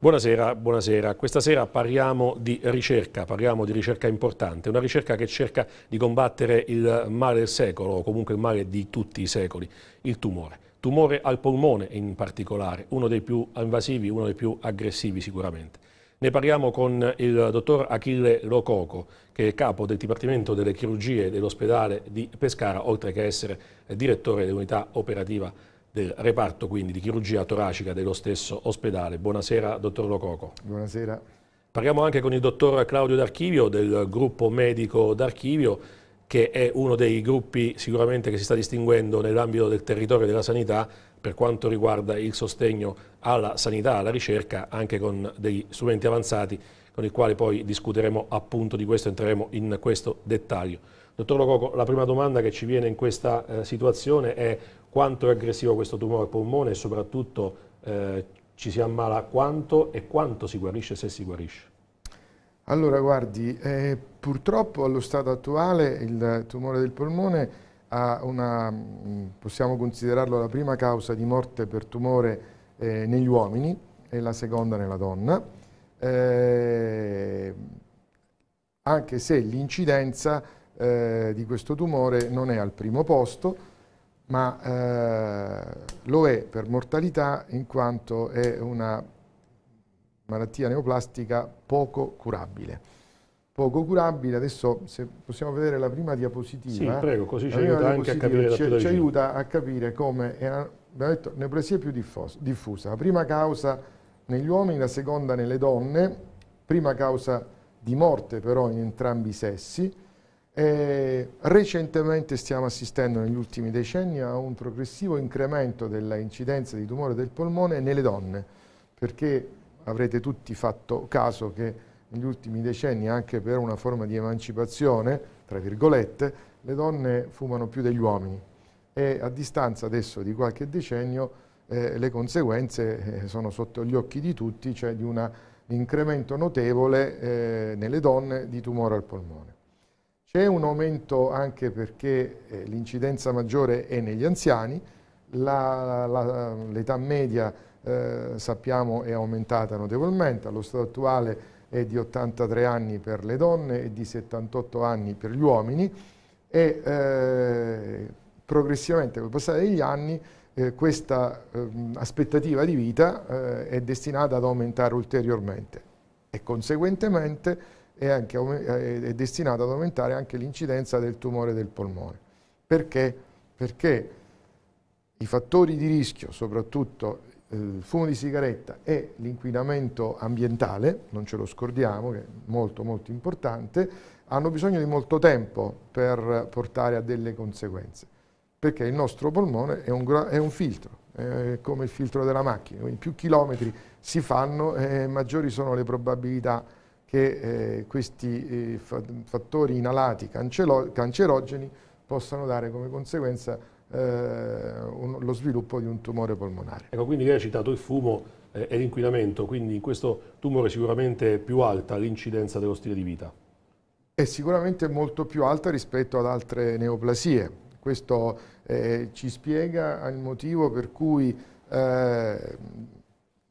Buonasera, buonasera, Questa sera parliamo di ricerca, parliamo di ricerca importante, una ricerca che cerca di combattere il male del secolo, o comunque il male di tutti i secoli, il tumore. Tumore al polmone in particolare, uno dei più invasivi, uno dei più aggressivi sicuramente. Ne parliamo con il dottor Achille Lococo, che è capo del Dipartimento delle Chirurgie dell'ospedale di Pescara, oltre che essere direttore dell'unità operativa del reparto quindi di chirurgia toracica dello stesso ospedale. Buonasera dottor Lococo. Buonasera. Parliamo anche con il dottor Claudio D'Archivio del gruppo medico D'Archivio che è uno dei gruppi sicuramente che si sta distinguendo nell'ambito del territorio della sanità per quanto riguarda il sostegno alla sanità, alla ricerca, anche con degli strumenti avanzati con i quali poi discuteremo appunto di questo, entreremo in questo dettaglio. Dottor Lococo, la prima domanda che ci viene in questa eh, situazione è quanto è aggressivo questo tumore al polmone e soprattutto eh, ci si ammala quanto e quanto si guarisce se si guarisce? Allora guardi, eh, purtroppo allo stato attuale il tumore del polmone ha una, mm, possiamo considerarlo la prima causa di morte per tumore eh, negli uomini e la seconda nella donna, eh, anche se l'incidenza eh, di questo tumore non è al primo posto, ma eh, lo è per mortalità in quanto è una malattia neoplastica poco curabile. Poco curabile, adesso se possiamo vedere la prima diapositiva. Sì, prego, così ci aiuta anche a capire ci, ci aiuta a capire come è una, abbiamo detto, neoplasia più diffusa. La prima causa negli uomini, la seconda nelle donne, prima causa di morte però in entrambi i sessi, e eh, recentemente stiamo assistendo negli ultimi decenni a un progressivo incremento dell'incidenza di tumore del polmone nelle donne, perché avrete tutti fatto caso che negli ultimi decenni, anche per una forma di emancipazione, tra virgolette, le donne fumano più degli uomini e a distanza adesso di qualche decennio eh, le conseguenze eh, sono sotto gli occhi di tutti, cioè di un incremento notevole eh, nelle donne di tumore al polmone. C'è un aumento anche perché eh, l'incidenza maggiore è negli anziani, l'età media eh, sappiamo è aumentata notevolmente, allo stato attuale è di 83 anni per le donne e di 78 anni per gli uomini e eh, progressivamente col passare degli anni eh, questa eh, aspettativa di vita eh, è destinata ad aumentare ulteriormente e conseguentemente eh, è, anche, è destinato ad aumentare anche l'incidenza del tumore del polmone. Perché? Perché i fattori di rischio, soprattutto eh, il fumo di sigaretta e l'inquinamento ambientale, non ce lo scordiamo, che è molto molto importante, hanno bisogno di molto tempo per portare a delle conseguenze, perché il nostro polmone è un, è un filtro, è come il filtro della macchina, quindi più chilometri si fanno eh, maggiori sono le probabilità di che eh, questi eh, fattori inalati cancerogeni possano dare come conseguenza eh, un, lo sviluppo di un tumore polmonare. Ecco, quindi lei ha citato il fumo e eh, l'inquinamento, quindi in questo tumore sicuramente è più alta l'incidenza dello stile di vita. È sicuramente molto più alta rispetto ad altre neoplasie. Questo eh, ci spiega il motivo per cui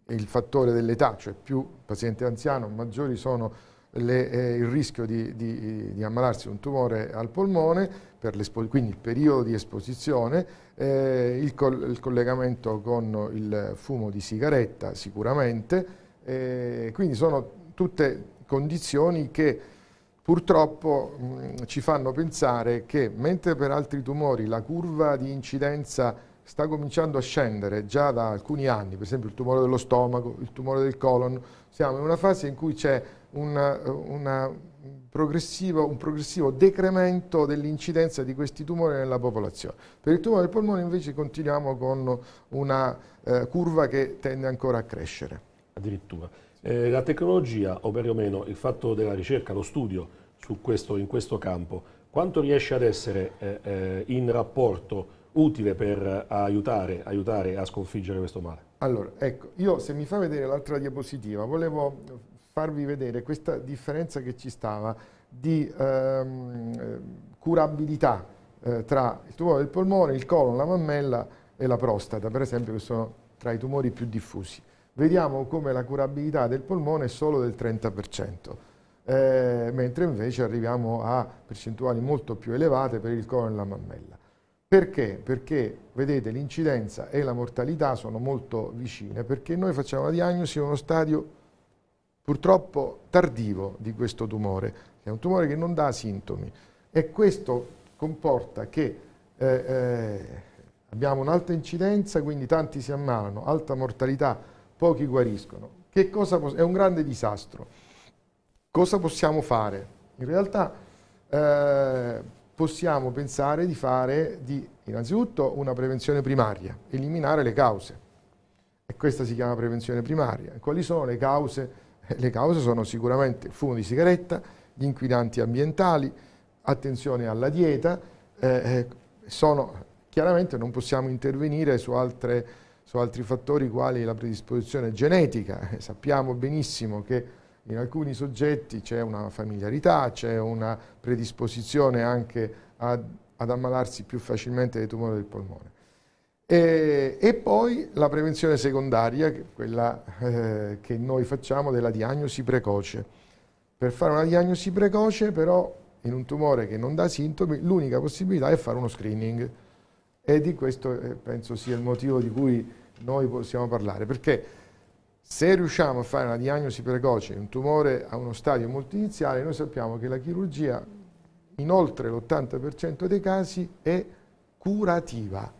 il fattore dell'età, cioè più paziente anziano, maggiori sono le, eh, il rischio di, di, di, ammalarsi di un tumore al polmone, quindi il periodo di esposizione, eh, il, col il, collegamento con il fumo di sigaretta sicuramente, eh, quindi sono tutte condizioni che purtroppo mh, mm, ci fanno pensare che mentre per altri tumori la curva di incidenza sta cominciando a scendere già da alcuni anni, per esempio il tumore dello stomaco, il tumore del colon, siamo in una fase in cui c'è una, eh, una progressivo, un progressivo decremento dell'incidenza di questi tumori nella popolazione. Per il tumore del polmone invece continuiamo con una eh, curva che tende ancora a crescere. Addirittura. Eh, la tecnologia, o perlomeno il fatto della ricerca, lo studio questo, in questo campo, quanto riesce ad essere eh, eh in rapporto utile per aiutare, aiutare a sconfiggere questo male? Allora, ecco, io se mi fa vedere l'altra diapositiva, volevo farvi vedere questa differenza che ci stava di ehm, eh, curabilità eh, tra il tumore del polmone, il colon, la mammella e la prostata, per esempio, che sono tra i tumori più diffusi. Vediamo come la curabilità del polmone è solo del 30%, eh, mentre invece arriviamo a percentuali molto più elevate per il colon e la mammella. Perché? Perché, vedete, l'incidenza e la mortalità sono molto vicine, perché noi facciamo la diagnosi in uno stadio purtroppo tardivo di questo tumore, è un tumore che non dà sintomi e questo comporta che eh, eh, abbiamo un'alta incidenza, quindi tanti si ammalano, alta mortalità, pochi guariscono. Che cosa è un grande disastro. Cosa possiamo fare? In realtà eh, possiamo pensare di fare di, innanzitutto una prevenzione primaria, eliminare le cause. E questa si chiama prevenzione primaria. Quali sono le cause? Eh, le cause sono sicuramente il fumo di sigaretta, gli inquinanti ambientali, attenzione alla dieta, eh, eh, sono, chiaramente non possiamo intervenire su, altre, su altri fattori quali la predisposizione genetica, eh, sappiamo benissimo che in alcuni soggetti c'è una familiarità, c'è una predisposizione anche ad, ad ammalarsi più facilmente dei tumori del polmone. E, e, poi la prevenzione secondaria, quella eh, che noi facciamo della diagnosi precoce. Per fare una diagnosi precoce però in un tumore che non dà sintomi l'unica possibilità è fare uno screening e di questo eh, penso sia il motivo di cui noi possiamo parlare perché se riusciamo a fare una diagnosi precoce di un tumore a uno stadio molto iniziale, noi sappiamo che la chirurgia in oltre l'80% dei casi è curativa,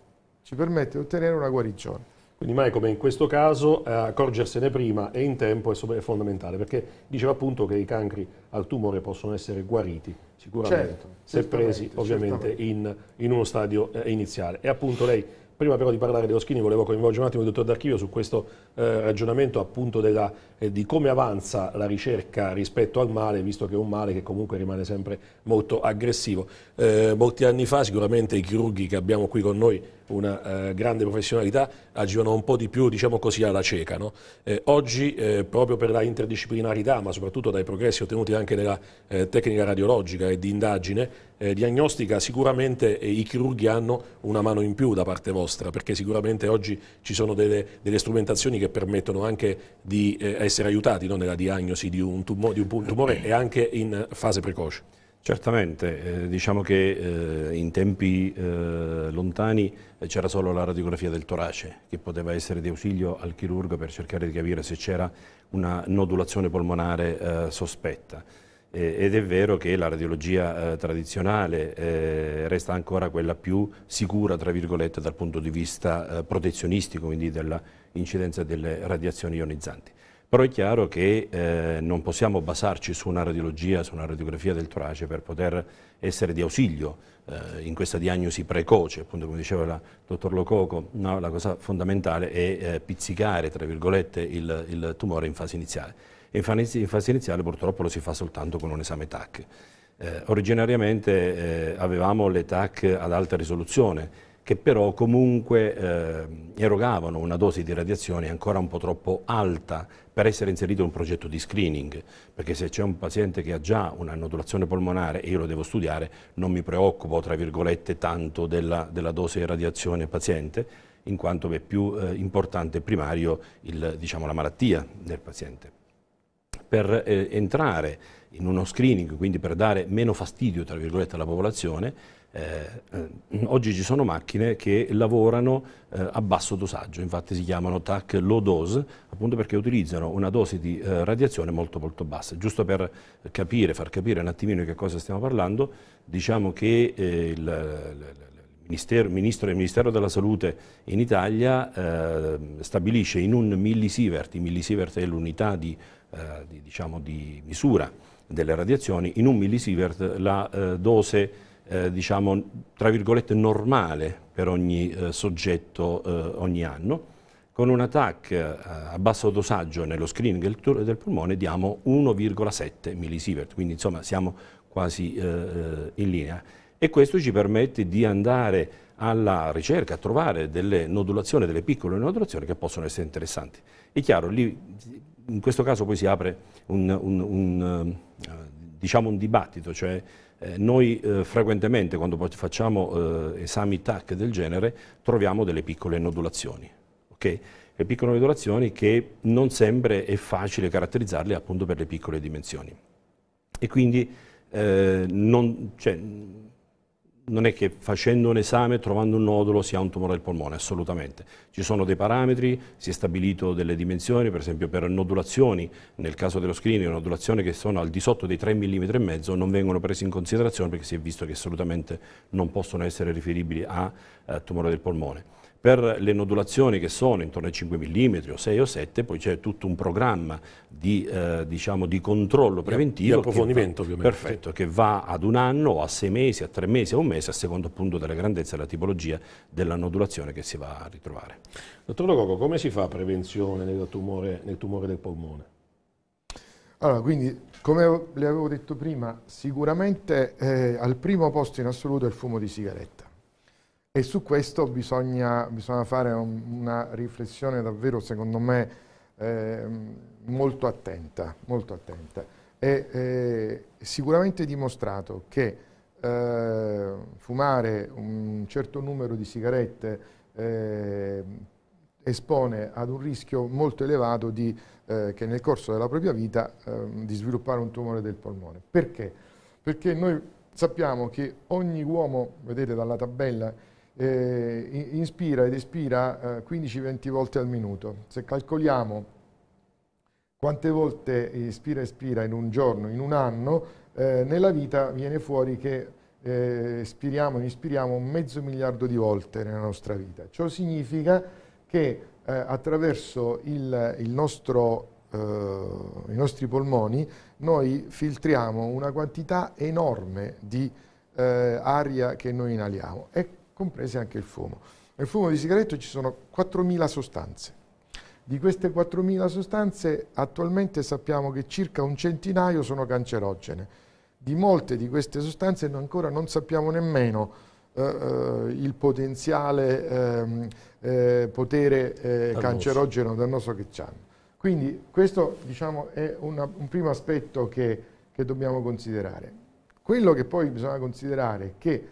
ci permette di ottenere una guarigione. Quindi mai come in questo caso eh, accorgersene prima e in tempo è, fondamentale, perché diceva appunto che i cancri al tumore possono essere guariti sicuramente, certo, se presi ovviamente in, in, uno stadio eh, iniziale. E appunto lei Prima però di parlare dello Schini volevo coinvolgere un attimo il dottor D'Archivio su questo eh, ragionamento appunto della, eh, di come avanza la ricerca rispetto al male, visto che è un male che comunque rimane sempre molto aggressivo. Eh, molti anni fa sicuramente i chirurghi che abbiamo qui con noi una eh, grande professionalità, agivano un po' di più diciamo così, alla cieca. No? Eh, oggi eh, proprio per la interdisciplinarità, ma soprattutto dai progressi ottenuti anche nella eh, tecnica radiologica e di indagine, eh, diagnostica sicuramente i chirurghi hanno una mano in più da parte vostra, perché sicuramente oggi ci sono delle, delle strumentazioni che permettono anche di eh, essere aiutati no? nella diagnosi di un, tumo, di un tumore e anche in fase precoce. Certamente, eh, diciamo che eh, in tempi eh, lontani eh, c'era solo la radiografia del torace che poteva essere di ausilio al chirurgo per cercare di capire se c'era una nodulazione polmonare eh, sospetta. ed è vero che la radiologia eh, tradizionale resta ancora quella più sicura, tra virgolette, dal punto di vista protezionistico, quindi dell'incidenza delle radiazioni ionizzanti. Però è chiaro che eh, non possiamo basarci su una radiologia, su una radiografia del torace per poter essere di ausilio eh, in questa diagnosi precoce. Appunto, come diceva il dottor Lococo, no, la cosa fondamentale è eh, pizzicare, tra virgolette, il, il, tumore in fase iniziale. In fase, in fase iniziale purtroppo lo si fa soltanto con un esame TAC. Eh, originariamente eh, avevamo le TAC ad alta risoluzione, che però comunque eh, erogavano una dose di radiazione ancora un po' troppo alta per essere inserito in un progetto di screening, perché se c'è un paziente che ha già una nodulazione polmonare e io lo devo studiare, non mi preoccupo, tra virgolette, tanto della, della dose di radiazione paziente, in quanto è più eh, importante e primario il, diciamo, la malattia del paziente. Per eh, entrare in uno screening, quindi per dare meno fastidio, tra virgolette, alla popolazione, eh, eh, oggi ci sono macchine che lavorano eh, a basso dosaggio, infatti si chiamano TAC low dose, appunto perché utilizzano una dose di eh, radiazione molto molto bassa. Giusto per capire, far capire un attimino di che cosa stiamo parlando, diciamo che eh, il, il Ministero, ministro, il Ministero della Salute in Italia eh, stabilisce in un millisievert, il millisievert è l'unità di, eh, di, diciamo, di, misura delle radiazioni, in un millisievert la eh, dose eh, diciamo, tra virgolette, normale per ogni eh, soggetto eh, ogni anno. Con un TAC eh, a basso dosaggio nello screening del, del polmone diamo 1,7 millisievert, quindi insomma siamo quasi eh, eh, in linea. E questo ci permette di andare alla ricerca, a trovare delle nodulazioni, delle piccole nodulazioni che possono essere interessanti. È chiaro, lì, in questo caso poi si apre un, un, un, diciamo un dibattito, cioè eh, noi eh, frequentemente quando facciamo eh, esami TAC del genere troviamo delle piccole nodulazioni, okay? le piccole nodulazioni che non sempre è facile caratterizzarle appunto per le piccole dimensioni e quindi eh, non, cioè, non è che facendo un esame, trovando un nodulo, si ha un tumore del polmone, assolutamente. Ci sono dei parametri, si è stabilito delle dimensioni, per esempio per nodulazioni, nel caso dello screening, nodulazioni che sono al di sotto dei 3 mm e mezzo non vengono prese in considerazione perché si è visto che assolutamente non possono essere riferibili a, a eh, tumore del polmone. Per le nodulazioni che sono intorno ai 5 mm o 6 o 7, poi c'è tutto un programma di, eh, diciamo, di controllo preventivo. Di approfondimento che va, ovviamente. Perfetto, che va ad un anno, a sei mesi, a tre mesi, a un mese, a secondo punto della grandezza e della tipologia della nodulazione che si va a ritrovare. Dottor Lococo, come si fa prevenzione nel tumore, nel tumore del polmone? Allora, quindi, come le avevo detto prima, sicuramente eh, al primo posto in assoluto è il fumo di sigaretta e su questo bisogna, bisogna fare un, una riflessione davvero, secondo me, eh, molto attenta. Molto attenta. È, è sicuramente dimostrato che eh, fumare un certo numero di sigarette eh, espone ad un rischio molto elevato di, eh, che nel corso della propria vita ehm, di sviluppare un tumore del polmone. Perché? Perché noi sappiamo che ogni uomo, vedete dalla tabella, eh, inspira ed espira eh, 15-20 volte al minuto. Se calcoliamo quante volte inspira e espira in un giorno, in un anno, eh, nella vita viene fuori che eh, espiriamo e inspiriamo mezzo miliardo di volte nella nostra vita. Ciò significa che eh, attraverso il, il nostro, eh, i nostri polmoni noi filtriamo una quantità enorme di eh, aria che noi inaliamo e comprese anche il fumo. Nel fumo di sigaretto ci sono 4.000 sostanze. Di queste 4.000 sostanze attualmente sappiamo che circa un centinaio sono cancerogene. Di molte di queste sostanze ancora non sappiamo nemmeno Uh, il potenziale ehm, eh, potere eh, cancerogeno dannoso che hanno. Quindi questo diciamo, è una, un primo aspetto che, che, dobbiamo considerare. Quello che poi bisogna considerare è che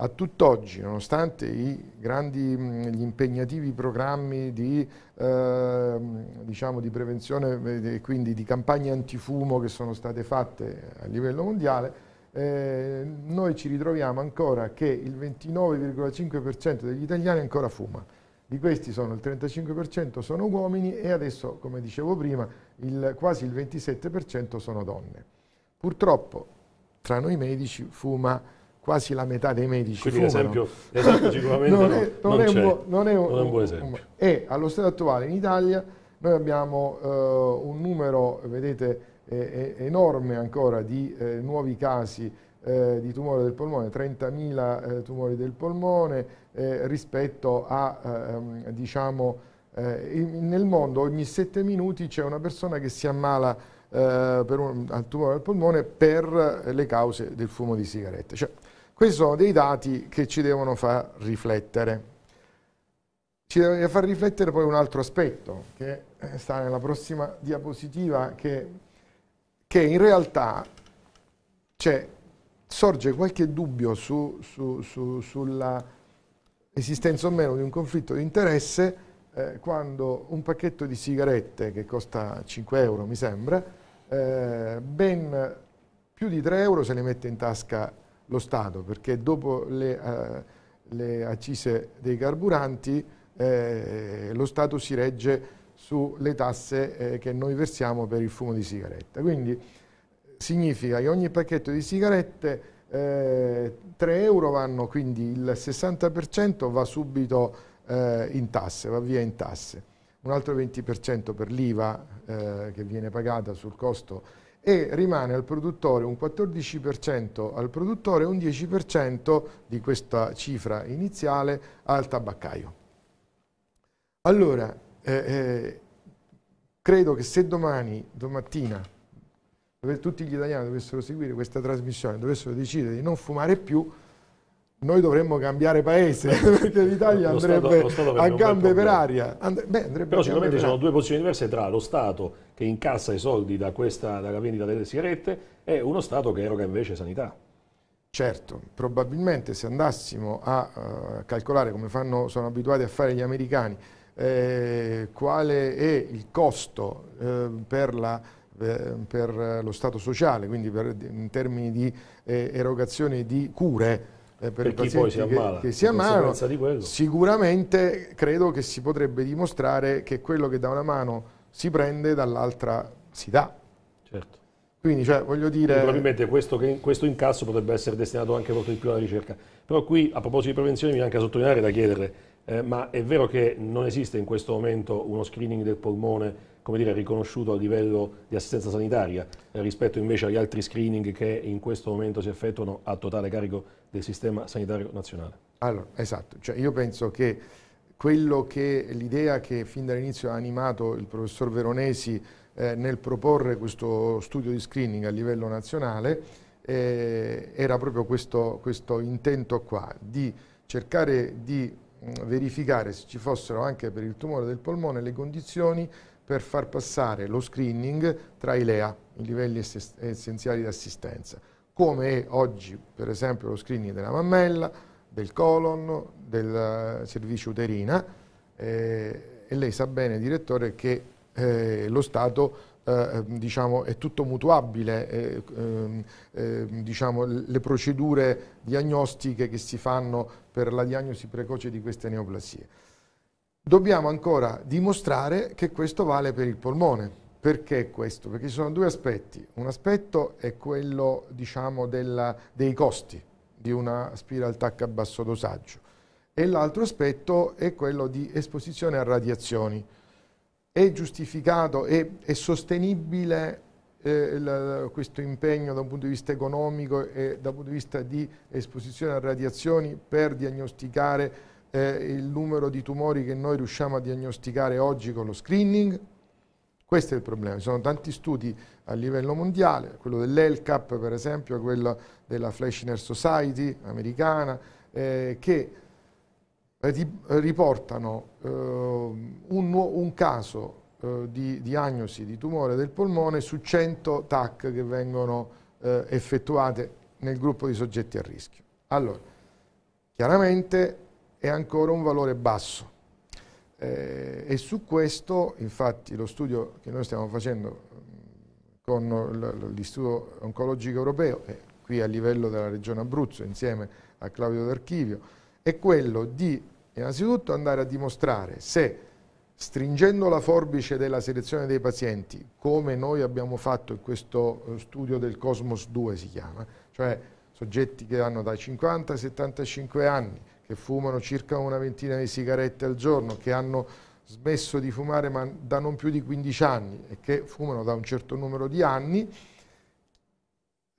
a tutt'oggi, nonostante i grandi, gli impegnativi programmi di, eh, diciamo di prevenzione eh, e quindi di campagne antifumo che sono state fatte a livello mondiale, eh, noi ci ritroviamo ancora che il 29,5% degli italiani ancora fuma. Di questi sono il 35% sono uomini e adesso, come dicevo prima, il, quasi il 27% sono donne. Purtroppo tra noi medici fuma quasi la metà dei medici Quindi l'esempio, sicuramente non, è, un buon, non, è un, non è un buon esempio. E allo stato attuale in Italia noi abbiamo eh, un numero, vedete, eh, enorme ancora di eh, nuovi casi eh, di tumore del polmone, 30.000 eh, tumori del polmone eh, rispetto a, ehm, diciamo, in, nel mondo ogni 7 minuti c'è una persona che si ammala un, al tumore del polmone per le cause del fumo di sigarette. Cioè, questi sono dei dati che ci devono far riflettere. Ci deve far riflettere poi un altro aspetto che eh, sta nella prossima diapositiva che, che in realtà cioè, sorge qualche dubbio su, su, su, sulla esistenza o meno di un conflitto di interesse eh, quando un pacchetto di sigarette che costa 5 euro mi sembra eh, ben più di 3 euro se ne mette in tasca lo Stato, perché dopo le, uh, le accise dei carburanti eh, lo Stato si regge sulle tasse eh, che noi versiamo per il fumo di sigaretta. Quindi significa che ogni pacchetto di sigarette eh, 3 euro vanno, quindi il 60% va subito eh, in tasse, va via in tasse. Un altro 20% per l'IVA eh, che viene pagata sul costo e rimane al produttore un 14% al produttore e un 10% di questa cifra iniziale al tabaccaio. Allora, eh, eh, credo che se domani, domattina, tutti gli italiani dovessero seguire questa trasmissione, dovessero decidere di non fumare più, noi dovremmo cambiare paese perché l'Italia andrebbe stato, a gambe per aria. And beh, andrebbe Però sicuramente ci sono due posizioni diverse tra lo Stato che incassa i soldi da questa, dalla vendita delle sigarette e uno Stato che eroga invece sanità. Certo, probabilmente se andassimo a uh, calcolare come fanno, sono abituati a fare gli americani, eh, quale è il costo eh, per, la, eh, per, lo Stato sociale, quindi per, in termini di eh, erogazione di cure eh, per, per i pazienti si ammala, che, che si ammalano, sicuramente credo che si potrebbe dimostrare che quello che da una mano si prende, dall'altra si dà. Certo. Quindi, cioè, voglio dire... Quindi probabilmente questo, questo, incasso potrebbe essere destinato anche molto di più alla ricerca. Però qui, a proposito di prevenzione, mi viene anche a sottolineare da chiedere, eh, ma è vero che non esiste in questo momento uno screening del polmone come dire, riconosciuto a livello di assistenza sanitaria eh, rispetto invece agli altri screening che in questo momento si effettuano a totale carico del sistema sanitario nazionale? Allora, esatto. Cioè, io penso che quello che l'idea che fin dall'inizio ha animato il professor Veronesi eh, nel proporre questo studio di screening a livello nazionale eh, era proprio questo, questo, intento qua, di cercare di mm, verificare se ci fossero anche per il tumore del polmone le condizioni per far passare lo screening tra i LEA, i livelli essenziali di assistenza, come è oggi per esempio lo screening della mammella, del colon, del eh, servizio uterina eh, e lei sa bene, direttore, che eh, lo Stato eh, ehm, diciamo, è tutto mutuabile, eh, ehm, ehm, diciamo, le procedure diagnostiche che si fanno per la diagnosi precoce di queste neoplasie. Dobbiamo ancora dimostrare che questo vale per il polmone. Perché questo? Perché ci sono due aspetti. Un aspetto è quello diciamo, della, dei costi di una spiral TAC a basso dosaggio. E l'altro aspetto è quello di esposizione a radiazioni. È giustificato, e è sostenibile eh, la, questo impegno da un punto di vista economico e da un punto di vista di esposizione a radiazioni per diagnosticare eh, il numero di tumori che noi riusciamo a diagnosticare oggi con lo screening? Questo è il problema, ci sono tanti studi a livello mondiale, quello dell'ELCAP per esempio, quello della Fleischner Society americana, eh, che riportano eh, un, un, caso eh, di diagnosi di tumore del polmone su 100 TAC che vengono eh, effettuate nel gruppo di soggetti a rischio. Allora, chiaramente è ancora un valore basso. Eh, e su questo, infatti, lo studio che noi stiamo facendo con l'Istituto Oncologico Europeo, qui a livello della Regione Abruzzo, insieme a Claudio D'Archivio, è quello di innanzitutto andare a dimostrare se stringendo la forbice della selezione dei pazienti, come noi abbiamo fatto in questo eh, studio del Cosmos 2 si chiama, cioè soggetti che hanno dai 50 ai 75 anni, che fumano circa una ventina di sigarette al giorno, che hanno smesso di fumare ma da non più di 15 anni e che fumano da un certo numero di anni,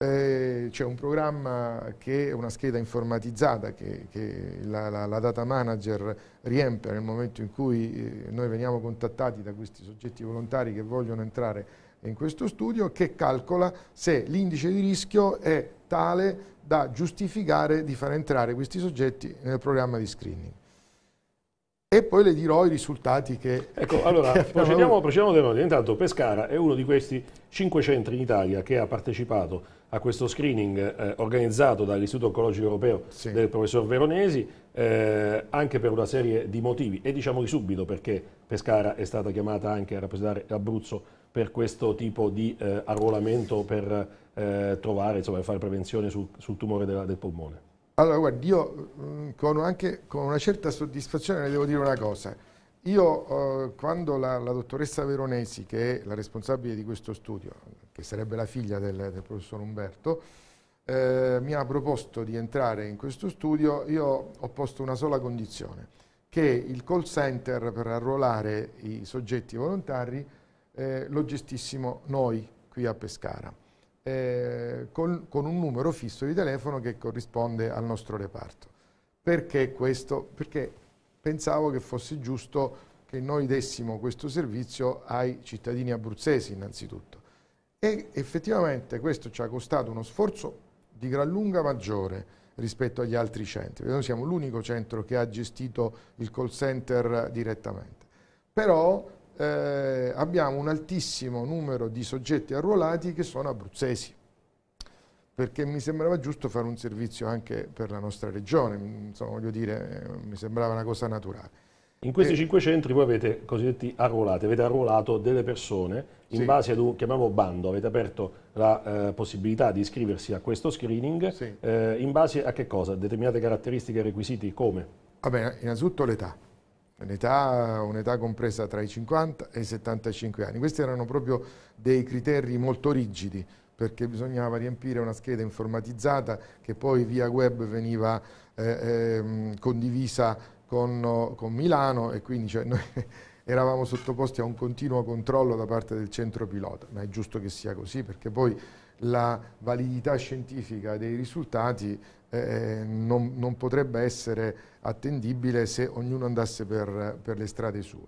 eh, c'è un programma che è una scheda informatizzata che, che la, la, la, data manager riempie nel momento in cui eh, noi veniamo contattati da questi soggetti volontari che vogliono entrare in questo studio che calcola se l'indice di rischio è tale da giustificare di far entrare questi soggetti nel programma di screening e poi le dirò i risultati che... Ecco, allora, che procediamo, procediamo veloce. Intanto Pescara è uno di questi cinque centri in Italia che ha partecipato a questo screening eh, organizzato dall'Istituto Oncologico Europeo sì. del professor Veronesi, eh, anche per una serie di motivi. E diciamoli subito perché Pescara è stata chiamata anche a rappresentare l'Abruzzo per questo tipo di eh, arruolamento per eh, trovare, insomma, fare prevenzione sul, sul tumore della, del polmone. Allora, guardi, io mm, con anche con una certa soddisfazione le devo dire una cosa. Io eh, quando la, la, dottoressa Veronesi, che è la responsabile di questo studio, che sarebbe la figlia del, del professor Umberto, eh, mi ha proposto di entrare in questo studio, io ho posto una sola condizione, che il call center per arruolare i soggetti volontari eh, lo gestissimo noi qui a Pescara eh, con, con un numero fisso di telefono che corrisponde al nostro reparto. Perché questo? Perché pensavo che fosse giusto che noi dessimo questo servizio ai cittadini abruzzesi innanzitutto. E effettivamente questo ci ha costato uno sforzo di gran lunga maggiore rispetto agli altri centri. Noi siamo l'unico centro che ha gestito il call center direttamente. Però eh, abbiamo un altissimo numero di soggetti arruolati che sono abruzzesi perché mi sembrava giusto fare un servizio anche per la nostra regione, insomma, voglio dire, eh, mi sembrava una cosa naturale. In questi eh, cinque centri voi avete cosiddetti arruolati, avete arruolato delle persone in sì. base ad un, chiamiamolo bando, avete aperto la eh, possibilità di iscriversi a questo screening, sì. eh, in base a che cosa? Determinate caratteristiche e requisiti, come? Vabbè, innanzitutto l'età un'età un compresa tra i 50 e i 75 anni. Questi erano proprio dei criteri molto rigidi perché bisognava riempire una scheda informatizzata che poi via web veniva eh, eh, condivisa con, con, Milano e quindi cioè, noi eravamo sottoposti a un continuo controllo da parte del centro pilota, ma è giusto che sia così perché poi la validità scientifica dei risultati eh, non, non potrebbe essere attendibile se ognuno andasse per, per le strade sue.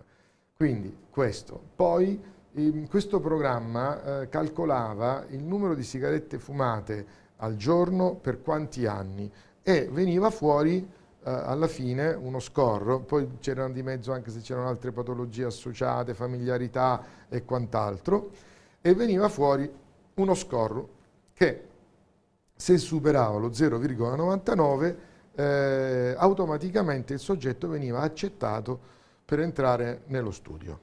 Quindi questo. Poi ehm, questo programma eh, calcolava il numero di sigarette fumate al giorno per quanti anni e veniva fuori Uh, alla fine uno scorro, poi c'erano di mezzo anche se c'erano altre patologie associate, familiarità e quant'altro, e veniva fuori uno scorro che se superava lo 0,99 eh, automaticamente il soggetto veniva accettato per entrare nello studio.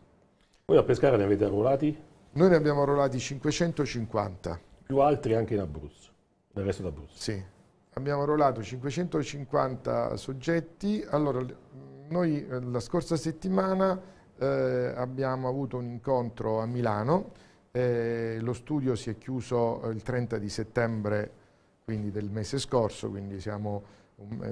Voi a Pescara ne avete arruolati? Noi ne abbiamo arruolati 550. Più altri anche in Abruzzo, nel resto d'Abruzzo? Sì, abbiamo arruolato 550 soggetti. Allora, noi eh, la scorsa settimana eh, abbiamo avuto un incontro a Milano, eh, lo studio si è chiuso il 30 di settembre quindi del mese scorso, quindi siamo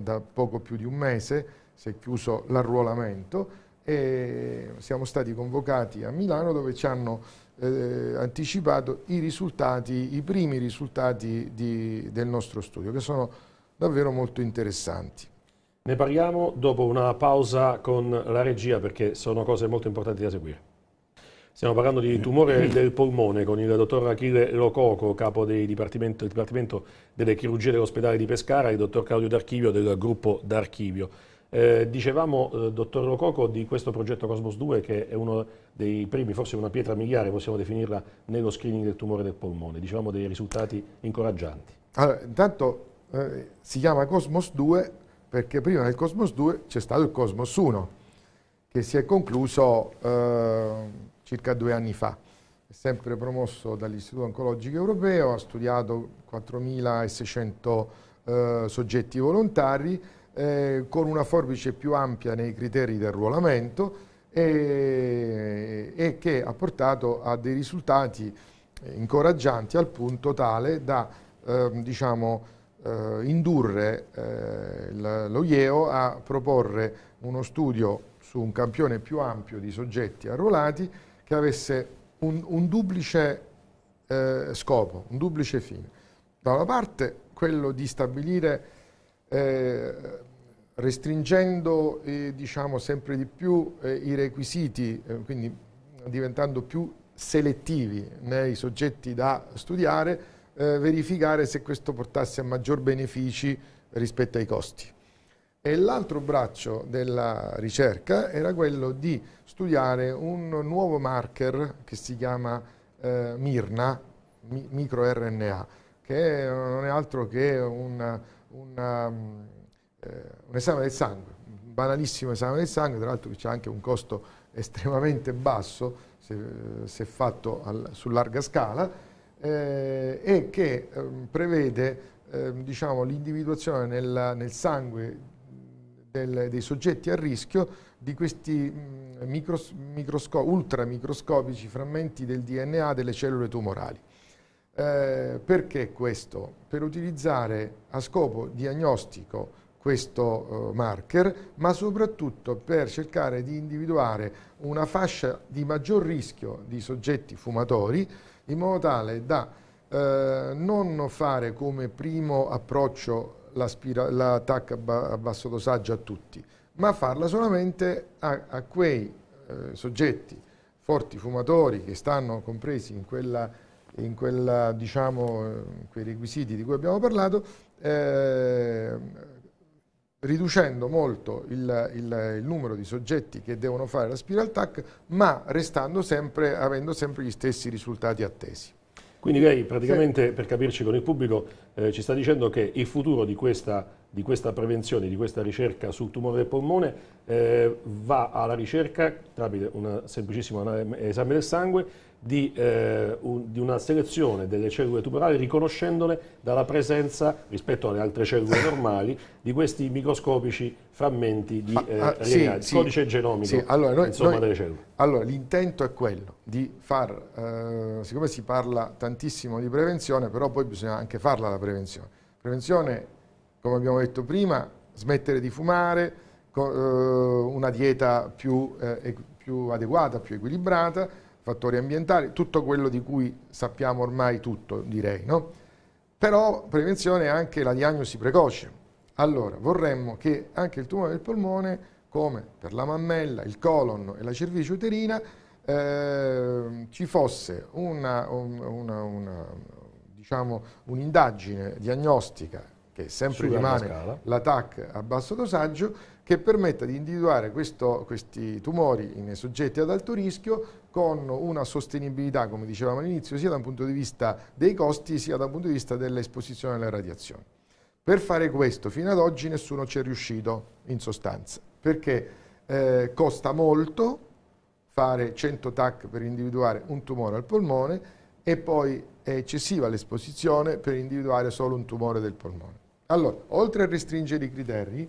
da poco più di un mese si è chiuso l'arruolamento e siamo stati convocati a Milano dove ci hanno eh, anticipato i risultati, i primi risultati di, del nostro studio che sono davvero molto interessanti. Ne parliamo dopo una pausa con la regia perché sono cose molto importanti da seguire. Stiamo parlando di tumore eh. del polmone con il dottor Achille Lococo, capo del Dipartimento, del Dipartimento delle Chirurgie dell'ospedale di Pescara e il dottor Claudio D'Archivio del gruppo D'Archivio. Eh, dicevamo, eh, dottor Lococo, di questo progetto Cosmos 2 che è uno dei primi, forse una pietra miliare, possiamo definirla, nello screening del tumore del polmone. Dicevamo dei risultati incoraggianti. Allora, intanto eh, si chiama Cosmos 2 perché prima del Cosmos 2 c'è stato il Cosmos 1 che si è concluso ehm, circa due anni fa. È sempre promosso dall'Istituto Oncologico Europeo, ha studiato 4.600 eh, soggetti volontari eh, con una forbice più ampia nei criteri di arruolamento e, e che ha portato a dei risultati eh, incoraggianti al punto tale da eh, diciamo, eh, indurre eh, IEO a proporre uno studio su un campione più ampio di soggetti arruolati che avesse un, un duplice eh, scopo, un duplice fine. Da una parte quello di stabilire, eh, restringendo eh, diciamo, sempre di più eh, i requisiti, eh, quindi diventando più selettivi nei soggetti da studiare, eh, verificare se questo portasse a maggior benefici rispetto ai costi. E l'altro braccio della ricerca era quello di studiare un nuovo marker che si chiama eh, Mirna, mi, microRNA, che non è altro che una, una, um, eh, un esame del sangue, un banalissimo esame del sangue, tra l'altro c'è anche un costo estremamente basso se, se fatto al, su larga scala, eh, e che ehm, prevede ehm, diciamo, l'individuazione nel, nel sangue del, dei soggetti a rischio di questi mm, micros, microsco, ultramicroscopici frammenti del DNA delle cellule tumorali. Eh, perché questo? Per utilizzare a scopo diagnostico questo eh, marker, ma soprattutto per cercare di individuare una fascia di maggior rischio di soggetti fumatori, in modo tale da eh, non fare come primo approccio la, la tacca a basso dosaggio a tutti, ma farla solamente a, a quei eh, soggetti forti fumatori che stanno compresi in, quella, in quella, diciamo, eh, quei requisiti di cui abbiamo parlato, eh, riducendo molto il, il, il, numero di soggetti che devono fare la spiral TAC, ma sempre, avendo sempre gli stessi risultati attesi. Quindi lei praticamente, sì. per capirci con il pubblico, eh, ci sta dicendo che il futuro di questa di questa prevenzione, di questa ricerca sul tumore del polmone eh, va alla ricerca, tramite un semplicissimo esame del sangue, di, eh, un, di, una selezione delle cellule tumorali riconoscendole dalla presenza, rispetto alle altre cellule normali, di questi microscopici frammenti di eh, ah, ah, sì, sì, codice genomico sì. allora, noi, insomma, noi, delle cellule. Allora, l'intento è quello di far, eh, siccome si parla tantissimo di prevenzione, però poi bisogna anche farla la prevenzione. Prevenzione come abbiamo detto prima, smettere di fumare, eh, una dieta più, eh, più adeguata, più equilibrata, fattori ambientali, tutto quello di cui sappiamo ormai tutto, direi. No? Però prevenzione è anche la diagnosi precoce. Allora, vorremmo che anche il tumore del polmone, come per la mammella, il colon e la cervice uterina, eh, ci fosse diciamo, un'indagine diciamo, un diagnostica che sempre rimane la TAC a basso dosaggio, che permetta di individuare questo, questi tumori nei soggetti ad alto rischio con una sostenibilità, come dicevamo all'inizio, sia da un punto di vista dei costi sia da un punto di vista dell'esposizione alle radiazioni. Per fare questo fino ad oggi nessuno ci è riuscito in sostanza, perché eh, costa molto fare 100 TAC per individuare un tumore al polmone e poi è eccessiva l'esposizione per individuare solo un tumore del polmone. Allora, oltre a restringere i criteri,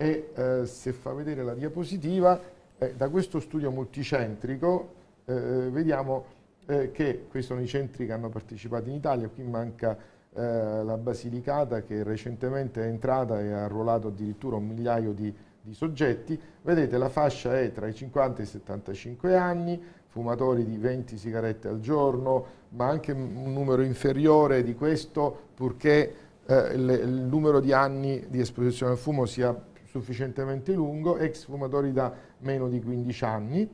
e eh, se fa vedere la diapositiva, eh, da questo studio multicentrico eh, eh vediamo eh, che questi sono i centri che hanno partecipato in Italia, qui manca eh, la Basilicata che recentemente è entrata e ha arruolato addirittura un migliaio di, di soggetti, vedete la fascia è tra i 50 e i 75 anni, fumatori di 20 sigarette al giorno, ma anche un numero inferiore di questo purché eh, il, il, numero di anni di esposizione al fumo sia sufficientemente lungo, ex fumatori da meno di 15 anni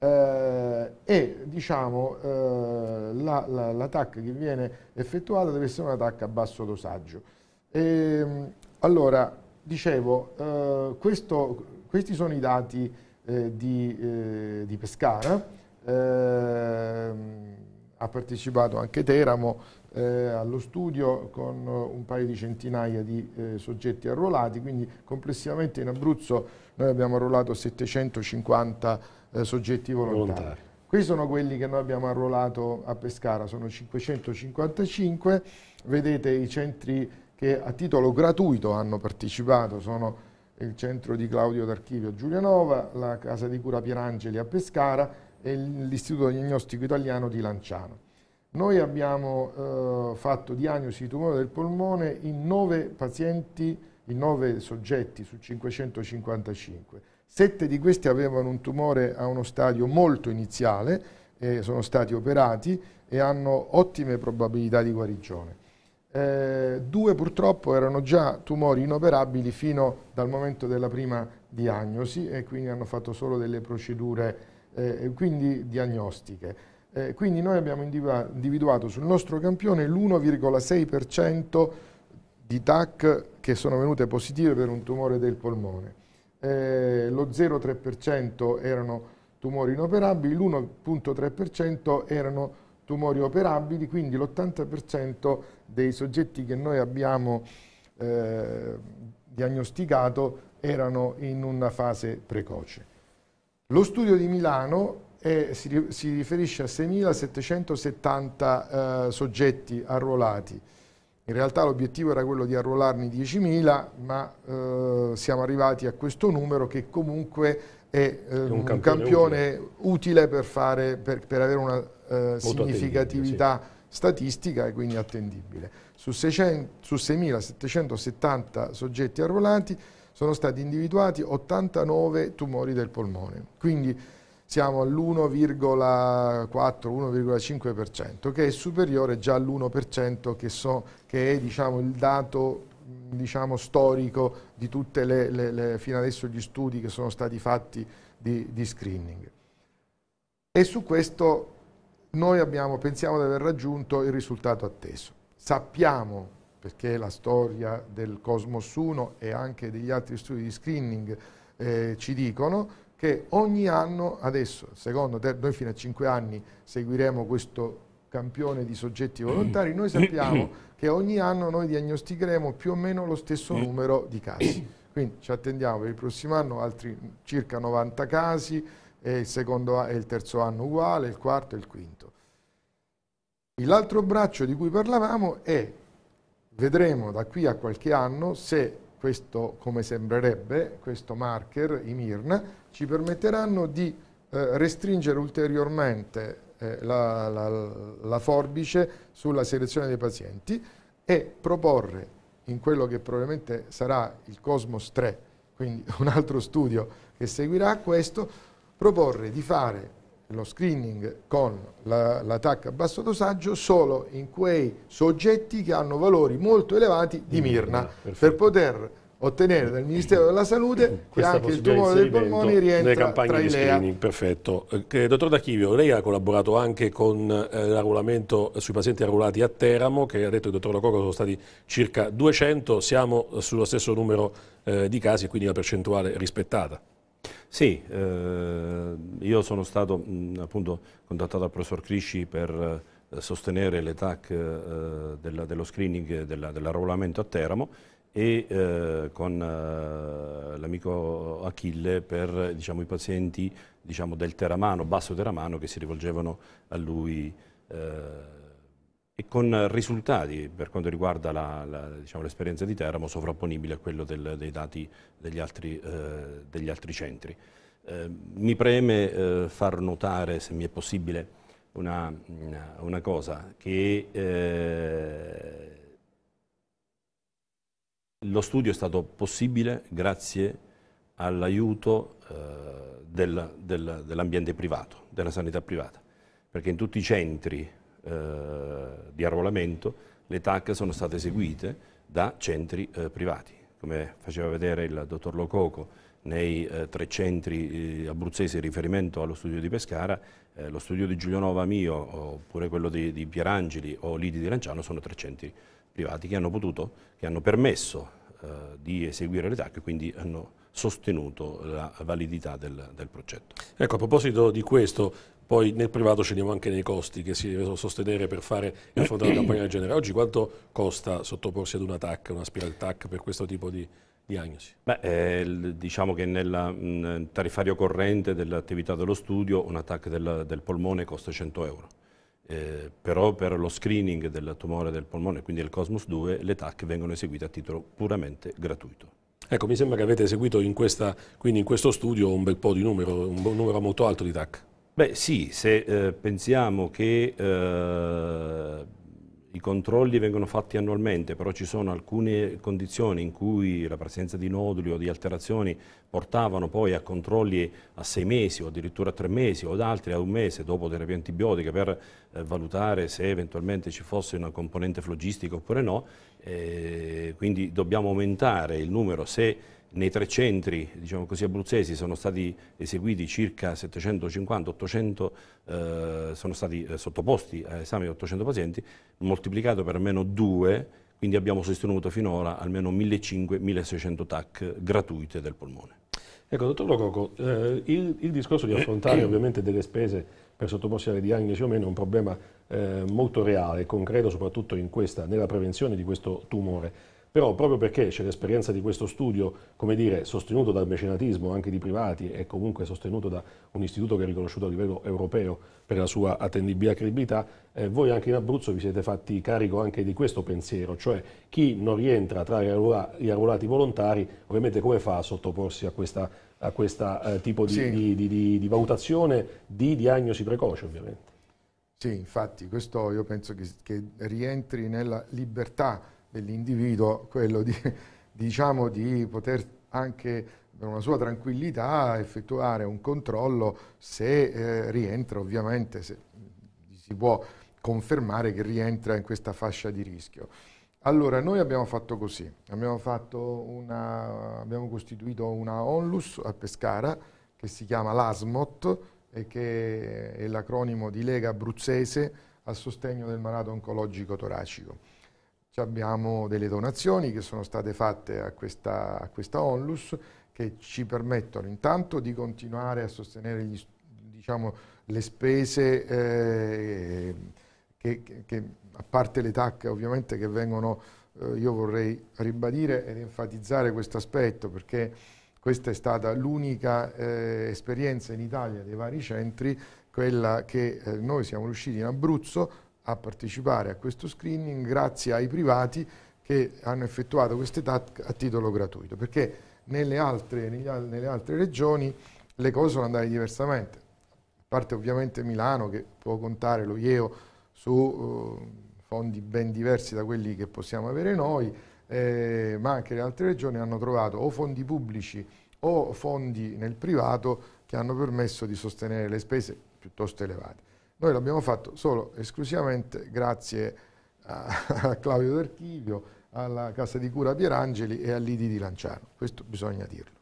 eh, e diciamo eh, la, la, la, che viene effettuata deve essere una TAC a basso dosaggio. E, ehm, allora, dicevo, eh, questo, questi sono i dati eh, di, di Pescara ehm, ha partecipato anche Teramo eh, allo studio con un paio di centinaia di eh, soggetti arruolati, quindi complessivamente in Abruzzo noi abbiamo arruolato 750 eh, soggetti volontari. volontari. Questi sono quelli che noi abbiamo arruolato a Pescara, sono 555, vedete i centri che a titolo gratuito hanno partecipato, sono il centro di Claudio D'Archivio a Giulianova, la casa di cura Pierangeli a Pescara e l'Istituto Diagnostico Italiano di Lanciano. Noi abbiamo eh, fatto diagnosi di tumore del polmone in 9 pazienti, in 9 soggetti su 555. Sette di questi avevano un tumore a uno stadio molto iniziale, eh, sono stati operati e hanno ottime probabilità di guarigione. Eh, due purtroppo erano già tumori inoperabili fino dal momento della prima diagnosi e quindi hanno fatto solo delle procedure eh, quindi diagnostiche. Eh, quindi noi abbiamo individuato sul nostro campione l'1,6% di TAC che sono venute positive per un tumore del polmone. Eh, lo 0,3% erano tumori inoperabili, l'1,3% erano tumori operabili, quindi l'80% dei soggetti che noi abbiamo eh, diagnosticato erano in una fase precoce. Lo studio di Milano e si, si riferisce a 6.770 eh, soggetti arruolati. In realtà l'obiettivo era quello di arruolarne 10.000, ma eh, siamo arrivati a questo numero che comunque è, eh, un, campione, un campione utile. utile, per, fare, per, per avere una eh, significatività sì. statistica e quindi attendibile. Su, 600, su 6.770 soggetti arruolati sono stati individuati 89 tumori del polmone. Quindi siamo all'1,4-1,5% che è superiore già all'1% che, so, che, è diciamo, il dato diciamo, storico di tutti fino adesso gli studi che sono stati fatti di, di screening. E su questo noi abbiamo, pensiamo di aver raggiunto il risultato atteso. Sappiamo, perché la storia del Cosmos 1 e anche degli altri studi di screening eh, ci dicono, che ogni anno, adesso, secondo, terzo, noi fino a 5 anni seguiremo questo campione di soggetti volontari, noi sappiamo che ogni anno noi diagnosticheremo più o meno lo stesso numero di casi. Quindi ci attendiamo per il prossimo anno altri circa 90 casi, e il, secondo, e il terzo anno uguale, il quarto e il quinto. L'altro braccio di cui parlavamo è, vedremo da qui a qualche anno, se questo come sembrerebbe, questo marker, i MIRN, ci permetteranno di eh, restringere ulteriormente eh, la, la, la forbice sulla selezione dei pazienti e proporre in quello che probabilmente sarà il Cosmos 3, quindi un altro studio che seguirà questo, proporre di fare lo screening con l'attacco la a basso dosaggio solo in quei soggetti che hanno valori molto elevati di, di mm, Mirna, Mirna mm, per poter ottenere dal Ministero della Salute che anche il tumore del polmone rientra nelle campagne di screening, perfetto. Eh, dottor D'Achivio, lei ha collaborato anche con eh, l'arruolamento sui pazienti arruolati a Teramo, che ha detto il dottor Lococo sono stati circa 200, siamo sullo stesso numero eh, di casi, quindi la percentuale rispettata. Sì, eh, io sono stato mh, mm, appunto contattato dal professor Crisci per eh, sostenere le TAC eh, della, dello screening della, dell'arruolamento a Teramo e eh, con eh, l'amico Achille per diciamo, i pazienti diciamo, del Teramano, basso Teramano, che si rivolgevano a lui eh, e con risultati per quanto riguarda diciamo, l'esperienza diciamo, di Teramo sovrapponibile a quello del, dei dati degli altri, eh, degli altri centri. Eh, mi preme eh, far notare, se mi è possibile, una, una cosa, che eh, lo studio è stato possibile grazie all'aiuto eh, del, del, dell'ambiente privato, della sanità privata, perché in tutti i centri eh, di arruolamento, le TAC sono state eseguite da centri eh, privati. Come faceva vedere il dottor Lococo, nei eh, tre centri eh, abruzzesi in riferimento allo studio di Pescara, eh, lo studio di Giulianova mio oppure quello di, di, Pierangeli o Lidi di Lanciano sono tre centri privati che hanno, potuto, che hanno permesso eh, di eseguire le TAC e quindi hanno sostenuto la validità del, del progetto. Ecco, a proposito di questo, poi nel privato scendiamo anche nei costi che si devono sostenere per fare e affrontare una campagna del genere. Oggi quanto costa sottoporsi ad un TAC, una spiral TAC per questo tipo di diagnosi? Beh, eh, diciamo che nel mm, tariffario corrente dell'attività dello studio un TAC del, del polmone costa 100 euro. Eh, però per lo screening del tumore del polmone, quindi del Cosmos 2, le TAC vengono eseguite a titolo puramente gratuito. Ecco, mi sembra che avete eseguito in, questa, in questo studio un bel po' di numero, un numero molto alto di TAC. Beh sì, se eh, pensiamo che eh, i controlli vengono fatti annualmente, però ci sono alcune condizioni in cui la presenza di noduli o di alterazioni portavano poi a controlli a sei mesi o addirittura a tre mesi o ad altri a un mese dopo terapia antibiotica per eh, valutare se eventualmente ci fosse una componente flogistica oppure no, eh, quindi dobbiamo aumentare il numero se nei tre centri diciamo così, abruzzesi sono stati eseguiti circa 750-800, eh, sono stati eh, sottoposti a esami 800 pazienti, moltiplicato per almeno 2, quindi abbiamo sostenuto finora almeno 1.500-1.600 TAC gratuite del polmone. Ecco, dottor Lococo, eh, il, il, discorso di affrontare ovviamente delle spese per sottoporsi alle diagnosi o meno è un problema eh, molto reale, concreto, soprattutto questa, nella prevenzione di questo tumore però proprio perché c'è l'esperienza di questo studio, come dire, sostenuto dal mecenatismo anche di privati e comunque sostenuto da un istituto che è riconosciuto a livello europeo per la sua attendibilità e credibilità, eh, voi anche in Abruzzo vi siete fatti carico anche di questo pensiero, cioè chi non rientra tra gli arruolati volontari, ovviamente come fa a sottoporsi a questa questo eh, tipo di, sì. di, di, di, valutazione di diagnosi precoce ovviamente. Sì, infatti questo io penso che, che rientri nella libertà dell'individuo quello di, diciamo, di poter anche per una sua tranquillità effettuare un controllo se eh, rientra, ovviamente se si può confermare che rientra in questa fascia di rischio. Allora, noi abbiamo fatto così, abbiamo, fatto una, abbiamo costituito una onlus a Pescara che si chiama LASMOT e che è l'acronimo di Lega Abruzzese a sostegno del malato oncologico toracico abbiamo delle donazioni che sono state fatte a questa, a questa onlus che ci permettono intanto di continuare a sostenere gli, diciamo, le spese eh, che, che, a parte le tacche ovviamente che vengono, eh, io vorrei ribadire ed enfatizzare questo aspetto perché questa è stata l'unica eh, esperienza in Italia dei vari centri, quella che eh, noi siamo riusciti in Abruzzo a partecipare a questo screening grazie ai privati che hanno effettuato queste TAC a titolo gratuito, perché nelle altre, nelle altre regioni le cose sono andate diversamente. A parte ovviamente Milano che può contare lo IEO su uh, fondi ben diversi da quelli che possiamo avere noi, eh, ma anche le altre regioni hanno trovato o fondi pubblici o fondi nel privato che hanno permesso di sostenere le spese piuttosto elevate. Noi l'abbiamo fatto solo esclusivamente grazie a, a Claudio D'Archivio, alla Casa di Cura Pierangeli e all'IDI di Lanciano, questo bisogna dirlo.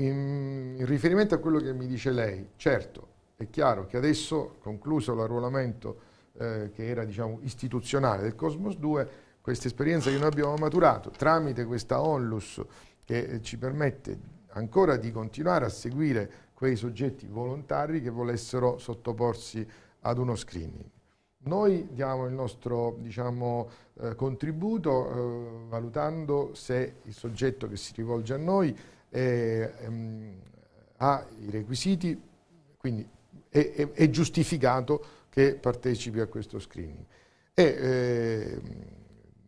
In, in riferimento a quello che mi dice lei, certo, è chiaro che adesso, concluso l'arruolamento eh, che era diciamo, istituzionale del Cosmos 2, questa esperienza che noi abbiamo maturato tramite questa onlus che eh, ci permette ancora di continuare a seguire quei soggetti volontari che volessero sottoporsi ad uno screening. Noi diamo il nostro diciamo, eh, contributo eh, valutando se il soggetto che si rivolge a noi eh, ehm, ha i requisiti, quindi è, è, è, giustificato che partecipi a questo screening. E, ehm,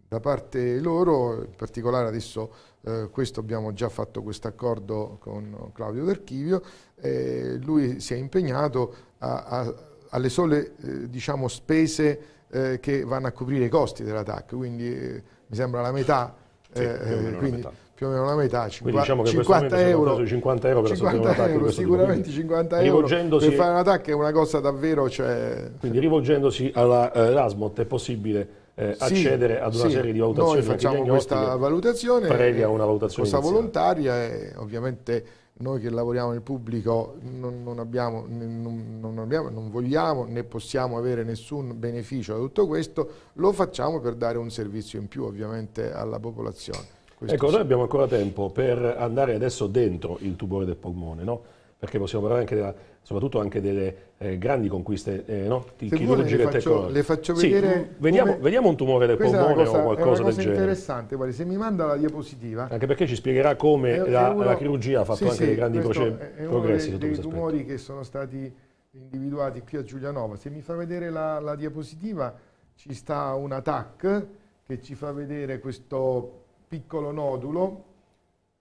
da parte loro, in particolare adesso eh, questo abbiamo già fatto questo accordo con Claudio D'Archivio, eh, lui si è impegnato a, a, alle sole eh, diciamo, spese eh, che vanno a coprire i costi della TAC, quindi eh, mi sembra la metà, sì, eh, quindi, più o meno la metà, 50, diciamo 50, euro, 50 euro, 50 euro sicuramente 50 euro per fare una TAC è una cosa davvero... Cioè, quindi rivolgendosi alla Rasmot è possibile eh, sì, accedere ad una sì, serie di valutazioni. Noi facciamo questa valutazione previa una valutazione questa volontaria e ovviamente noi che lavoriamo nel pubblico non, non, abbiamo, non, non, abbiamo, non vogliamo né possiamo avere nessun beneficio da tutto questo, lo facciamo per dare un servizio in più ovviamente alla popolazione. Questo ecco, sì. noi abbiamo ancora tempo per andare adesso dentro il tumore del polmone, no? perché possiamo parlare anche della soprattutto anche delle eh, grandi conquiste eh, no? chirurgiche le tecnologiche. Le faccio vedere. Sì, mm, vediamo, come... vediamo, un tumore del polmone cosa, o qualcosa del genere. È interessante, guarda, se mi manda la diapositiva. Anche perché ci spiegherà come è, la, è uno, la, chirurgia ha fatto sì, anche sì, dei grandi proce- progressi. Uno dei, dei tumori che sono stati individuati qui a Giulianova. Se mi fa vedere la, la diapositiva, ci sta un TAC che ci fa vedere questo piccolo nodulo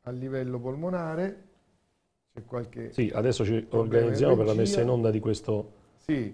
a livello polmonare c'è qualche... Sì, adesso ci organizziamo per la messa in onda di questo... Sì,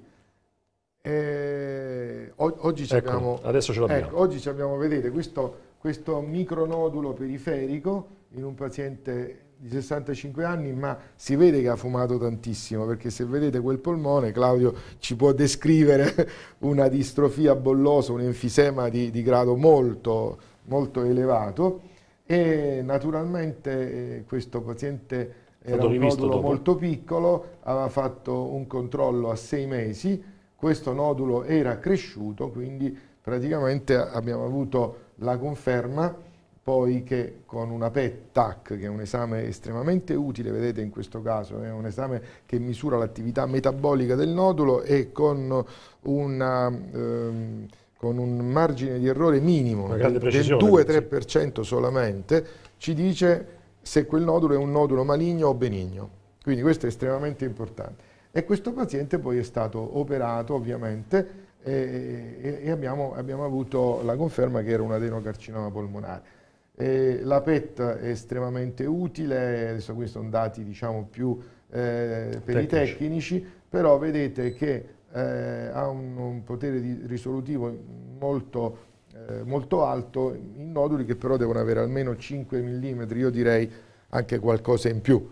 eh, oggi ci ecco, abbiamo... Adesso ce l'abbiamo. Ecco, oggi ci abbiamo, vedete, questo, questo micronodulo periferico in un paziente di 65 anni, ma si vede che ha fumato tantissimo, perché se vedete quel polmone, Claudio ci può descrivere una distrofia bollosa, un enfisema di, di grado molto, molto elevato e naturalmente eh, questo paziente era un nodulo dopo. molto piccolo, aveva fatto un controllo a sei mesi, questo nodulo era cresciuto, quindi praticamente abbiamo avuto la conferma poi che con una PET-TAC, che è un esame estremamente utile, vedete in questo caso, è un esame che misura l'attività metabolica del nodulo e con, una, ehm, con un margine di errore minimo del 2-3% solamente, ci dice se quel nodulo è un nodulo maligno o benigno. Quindi questo è estremamente importante. E questo paziente poi è stato operato ovviamente e, e abbiamo, abbiamo, avuto la conferma che era un adenocarcinoma polmonare. E la PET è estremamente utile, adesso questi sono dati diciamo, più eh, per Tecnici. i tecnici, però vedete che eh, ha un, un potere risolutivo molto eh, molto alto in noduli che però devono avere almeno 5 mm, io direi anche qualcosa in più.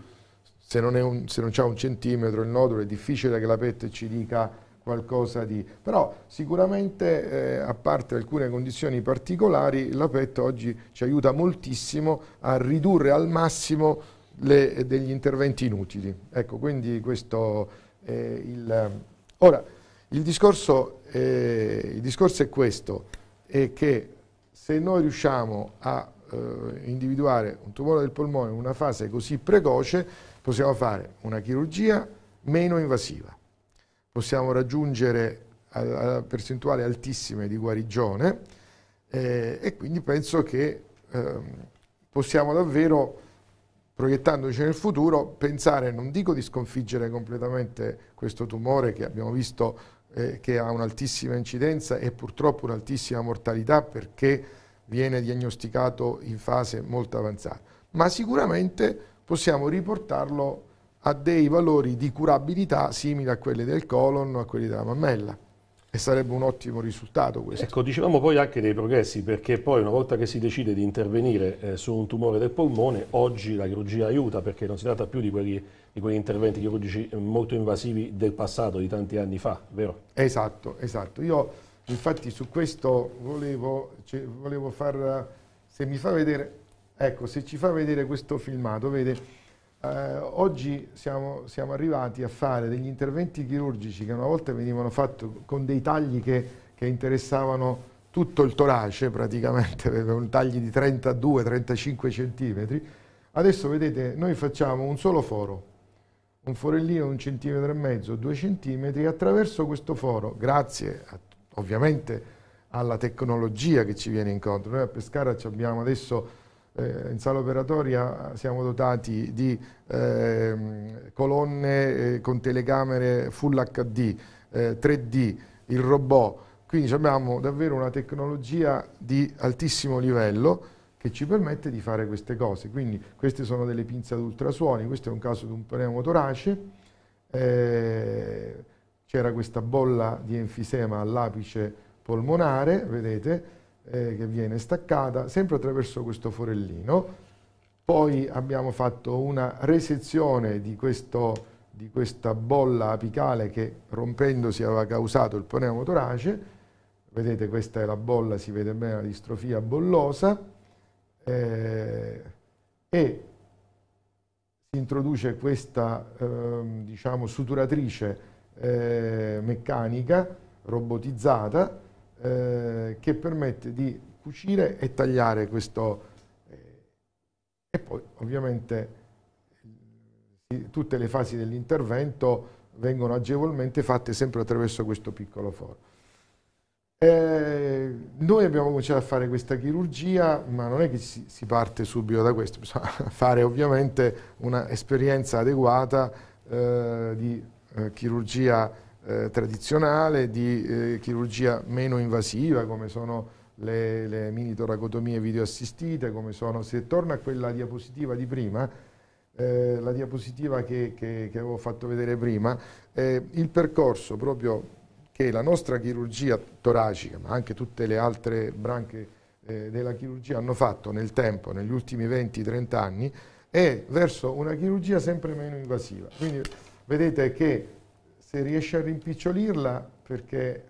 Se non, un, se non c'è un centimetro il nodulo è difficile che la PET ci dica qualcosa di... Però sicuramente, eh, a parte alcune condizioni particolari, la PET oggi ci aiuta moltissimo a ridurre al massimo le, eh, degli interventi inutili. Ecco, quindi questo è il... Ora, il discorso, eh, il discorso è questo è che se noi riusciamo a eh, individuare un tumore del polmone in una fase così precoce, possiamo fare una chirurgia meno invasiva, possiamo raggiungere a, a percentuali altissime di guarigione eh, e quindi penso che eh, possiamo davvero proiettandoci nel futuro, pensare, non dico di sconfiggere completamente questo tumore che abbiamo visto eh, che ha un'altissima incidenza e purtroppo un'altissima mortalità perché viene diagnosticato in fase molto avanzata, ma sicuramente possiamo riportarlo a dei valori di curabilità simili a quelli del colon o a quelli della mammella. E sarebbe un ottimo risultato questo. Ecco, dicevamo poi anche dei progressi, perché poi una volta che si decide di intervenire eh, su un tumore del polmone, oggi la chirurgia aiuta, perché non si tratta più di quelli di quegli interventi chirurgici molto invasivi del passato, di tanti anni fa, vero? Esatto, esatto. Io infatti su questo volevo, cioè, volevo far, se mi fa vedere, ecco, se ci fa vedere questo filmato, vede... Eh, oggi siamo, siamo, arrivati a fare degli interventi chirurgici che una volta venivano fatti con dei tagli che, che, interessavano tutto il torace praticamente, un tagli di 32-35 cm. Adesso vedete, noi facciamo un solo foro, un forellino di un centimetro e mezzo, due centimetri, attraverso questo foro, grazie a, ovviamente alla tecnologia che ci viene incontro. Noi a Pescara abbiamo adesso eh, in sala operatoria siamo dotati di eh, colonne eh, con telecamere full HD, 3D, eh, il robot, quindi abbiamo davvero una tecnologia di altissimo livello che ci permette di fare queste cose. Quindi queste sono delle pinze ad ultrasuoni, questo è un caso di un pneumotorace, eh, c'era questa bolla di enfisema all'apice polmonare, vedete, eh, che viene staccata sempre attraverso questo forellino. Poi abbiamo fatto una resezione di, questo, di questa bolla apicale che rompendosi aveva causato il pneumotorace, vedete questa è la bolla, si vede bene la distrofia bollosa, eh, e si introduce questa eh, diciamo, suturatrice eh, meccanica robotizzata eh, che permette di cucire e tagliare questo eh, e poi ovviamente tutte le fasi dell'intervento vengono agevolmente fatte sempre attraverso questo piccolo foro. Eh, noi abbiamo cominciato a fare questa chirurgia, ma non è che si, si parte subito da questo, bisogna fare ovviamente un'esperienza adeguata eh, di eh, chirurgia eh, tradizionale, di eh, chirurgia meno invasiva, come sono le, le mini toracotomie videoassistite, come sono, se torna a quella diapositiva di prima, eh, la diapositiva che, che, che, avevo fatto vedere prima, eh, il percorso proprio che la nostra chirurgia toracica, ma anche tutte le altre branche eh, della chirurgia hanno fatto nel tempo, negli ultimi 20-30 anni, è verso una chirurgia sempre meno invasiva. Quindi vedete che se riesce a rimpicciolirla, perché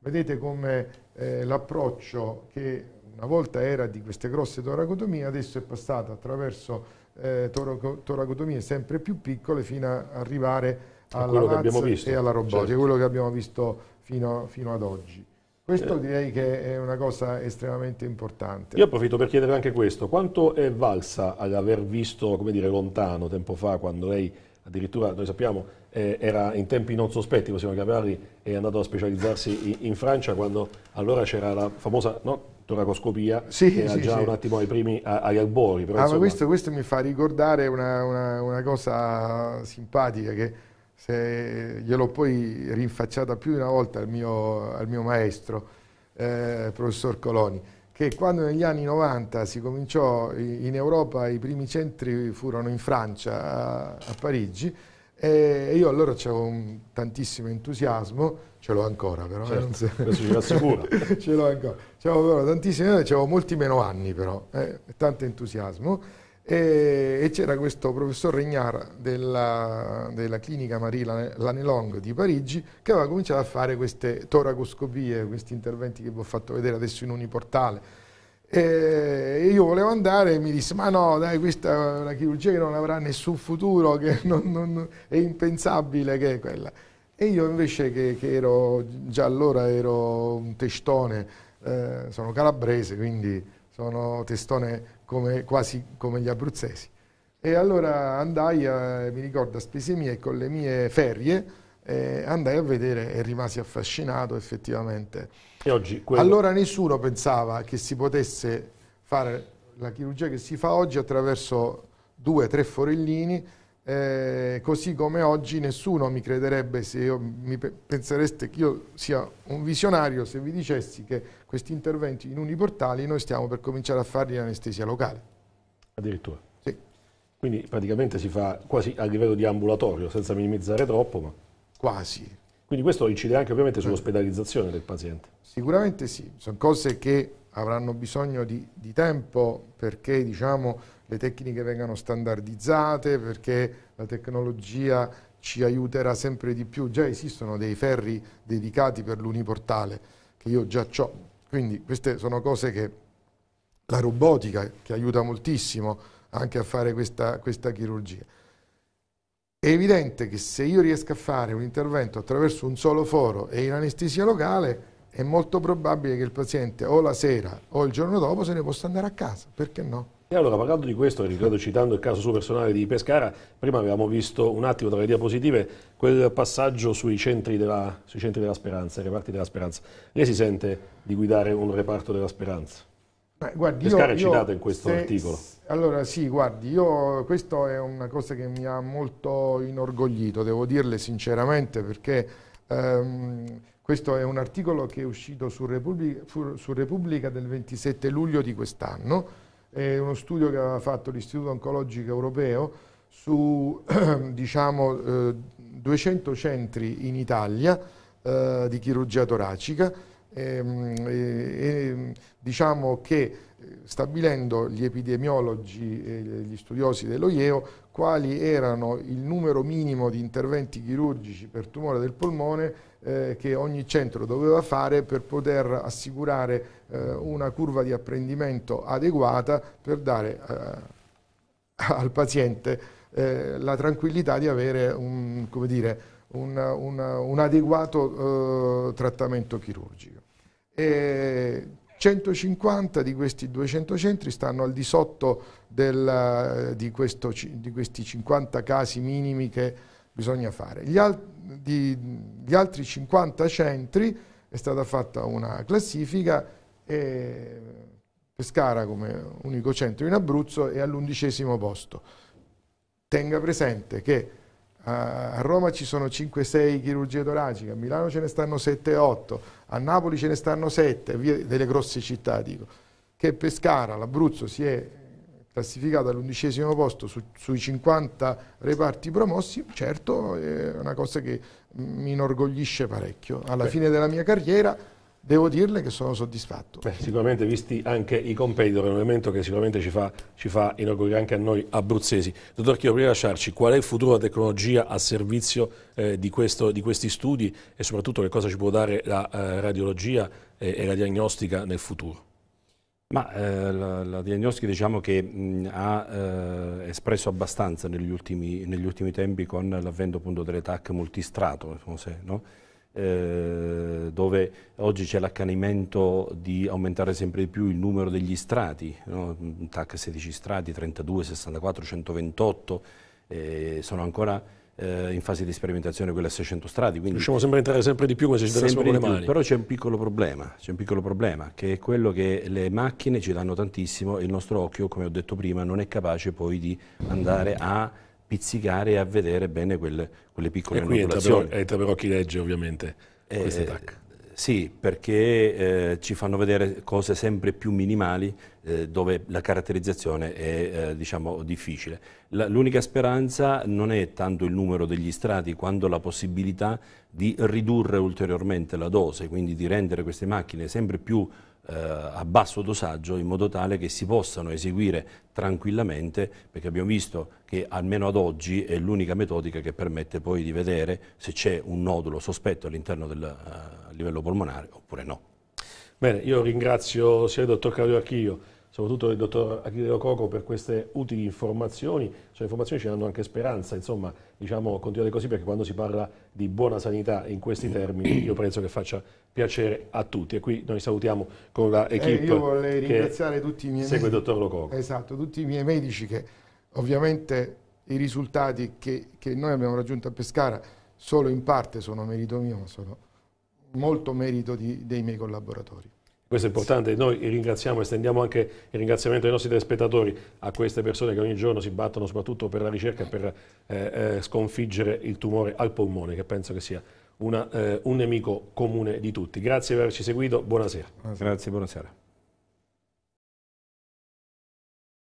vedete come eh, l'approccio che una volta era di queste grosse toracotomie, adesso è passato attraverso eh, toracotomie sempre più piccole fino a arrivare a alla MAZ e alla robotica, certo. quello che abbiamo visto fino, fino ad oggi. Questo eh. direi che è una cosa estremamente importante. Io approfitto per chiedere anche questo, quanto è valsa ad aver visto, come dire, lontano tempo fa, quando lei addirittura, noi sappiamo, eh, era in tempi non sospetti, possiamo chiamarli, è andato a specializzarsi in, in Francia quando allora c'era la famosa no, toracoscopia, sì, che era sì, già sì. un attimo ai primi, agli albori. Però, ah, insomma... questo, questo, mi fa ricordare una, una, una cosa simpatica che se gliel'ho poi rinfacciata più di una volta al mio, al mio maestro, eh, professor Coloni, che quando negli anni 90 si cominciò in Europa, i primi centri furono in Francia, a, a Parigi, e io allora c'avevo tantissimo entusiasmo, ce l'ho ancora però, eh, certo, eh, se... questo ci rassicura. ce l'ho ancora, c'avevo tantissimo, c'avevo molti meno anni però, eh, tanto entusiasmo e, e c'era questo professor Regnara della, della clinica Marie Lanelong di Parigi che aveva cominciato a fare queste toracoscopie, questi interventi che vi ho fatto vedere adesso in uniportale. E io volevo andare e mi disse, ma no, dai, questa è una chirurgia che non avrà nessun futuro, che non, non, è impensabile che è quella. E io invece che, che ero, già allora ero un testone, eh, sono calabrese, quindi sono testone come, quasi come gli abruzzesi. E allora andai, a, mi ricordo, a spese mie con le mie ferie, eh, andai a vedere e rimasi affascinato effettivamente. Quello... Allora nessuno pensava che si potesse fare la chirurgia che si fa oggi attraverso due o tre forellini eh, così come oggi nessuno mi crederebbe se io, mi pensereste che io sia un visionario se vi dicessi che questi interventi in uniportali noi stiamo per cominciare a farli in anestesia locale. Addirittura? Sì. Quindi praticamente si fa quasi a livello di ambulatorio, senza minimizzare troppo, ma... Quasi. Quindi questo incide anche ovviamente sull'ospedalizzazione del paziente. Sicuramente sì, sono cose che avranno bisogno di, di tempo perché diciamo le tecniche vengano standardizzate perché la tecnologia ci aiuterà sempre di più. Già esistono dei ferri dedicati per l'uniportale che io già ho. Quindi queste sono cose che la robotica che aiuta moltissimo anche a fare questa, questa chirurgia. È evidente che se io riesco a fare un intervento attraverso un solo foro e in anestesia locale, è molto probabile che il paziente o la sera o il giorno dopo se ne possa andare a casa, perché no? E allora parlando di questo, ricordo citando il caso suo personale di Pescara, prima avevamo visto un attimo tra le diapositive quel passaggio sui centri della, sui centri della speranza, i reparti della speranza. Lei si sente di guidare un reparto della speranza? Eh, guardi, Pescara io, è citato in questo se, articolo. Allora sì, guardi, io, questa è una cosa che mi ha molto inorgoglito, devo dirle sinceramente, perché... Um, questo è un articolo che è uscito su Repubblica, su Repubblica del 27 luglio di quest'anno è uno studio che aveva fatto l'Istituto Oncologico Europeo su diciamo, eh, 200 centri in Italia eh, di chirurgia toracica ehm, e, diciamo che stabilendo gli epidemiologi e gli studiosi dell'OIEO quali erano il numero minimo di interventi chirurgici per tumore del polmone eh, che ogni centro doveva fare per poter assicurare eh, una curva di apprendimento adeguata per dare eh, al paziente eh, la tranquillità di avere un, dire, un, un, un adeguato eh, trattamento chirurgico. E 150 di questi 200 centri stanno al di sotto del, di, questo, di, questi 50 casi minimi che bisogna fare. Gli, alt di, di altri 50 centri è stata fatta una classifica e Pescara come unico centro in Abruzzo è all'undicesimo posto. Tenga presente che eh, a Roma ci sono 5-6 chirurgie toraciche, a Milano ce ne stanno 7-8, a Napoli ce ne stanno 7, delle grosse città dico, che Pescara, l'Abruzzo si è classificato all'undicesimo posto su, sui 50 reparti promossi, certo è una cosa che mi inorgoglisce parecchio. Alla Beh. fine della mia carriera devo dirle che sono soddisfatto. Beh, sicuramente visti anche i competitor, è un elemento che sicuramente ci fa, ci fa inaugurare anche a noi abruzzesi. Dottor Chio, prima di lasciarci, qual è il futuro della tecnologia a servizio eh, di, questo, di, questi studi e soprattutto che cosa ci può dare la eh, radiologia e, eh, e la diagnostica nel futuro? Ma eh, la, la diagnostica diciamo che mh, ha eh, espresso abbastanza negli ultimi, negli ultimi tempi con l'avvento appunto delle TAC multistrato, no? Eh, dove oggi c'è l'accanimento di aumentare sempre di più il numero degli strati, no? TAC 16 strati, 32, 64, 128, sono ancora eh, in fase di sperimentazione quella a 600 strati. Quindi Riusciamo sempre a entrare sempre di più come se ci tenessimo con le mani. Più, però c'è un, piccolo problema, c'è un piccolo problema, che è quello che le macchine ci danno tantissimo e il nostro occhio, come ho detto prima, non è capace poi di andare a pizzicare e a vedere bene quelle, quelle piccole e qui entra però, entra però chi legge ovviamente eh, questo attacco. Sì, perché eh, ci fanno vedere cose sempre più minimali eh, dove la caratterizzazione è eh, diciamo, difficile. l'unica speranza non è tanto il numero degli strati quanto la possibilità di ridurre ulteriormente la dose, quindi di rendere queste macchine sempre più eh, a basso dosaggio in modo tale che si possano eseguire tranquillamente perché abbiamo visto che almeno ad oggi è l'unica metodica che permette poi di vedere se c'è un nodulo sospetto all'interno del eh, livello polmonare oppure no. Bene, io ringrazio sia il dottor Claudio Archio soprattutto il dottor Achille Coco per queste utili informazioni, sono informazioni che ci danno anche speranza, insomma diciamo continuate così perché quando si parla di buona sanità in questi termini io penso che faccia piacere a tutti e qui noi salutiamo con la eh, equipe eh, io vorrei ringraziare tutti i miei segue medici. il dottor Lococo. Esatto, tutti i miei medici che ovviamente i risultati che, che noi abbiamo raggiunto a Pescara solo in parte sono merito mio, ma sono molto merito di, dei miei collaboratori. Questo è importante, noi ringraziamo e estendiamo anche il ringraziamento ai nostri telespettatori, a queste persone che ogni giorno si battono soprattutto per la ricerca e per eh, eh, sconfiggere il tumore al polmone, che penso che sia una, eh, un nemico comune di tutti. Grazie per averci seguito, buonasera. buonasera. Grazie, buonasera.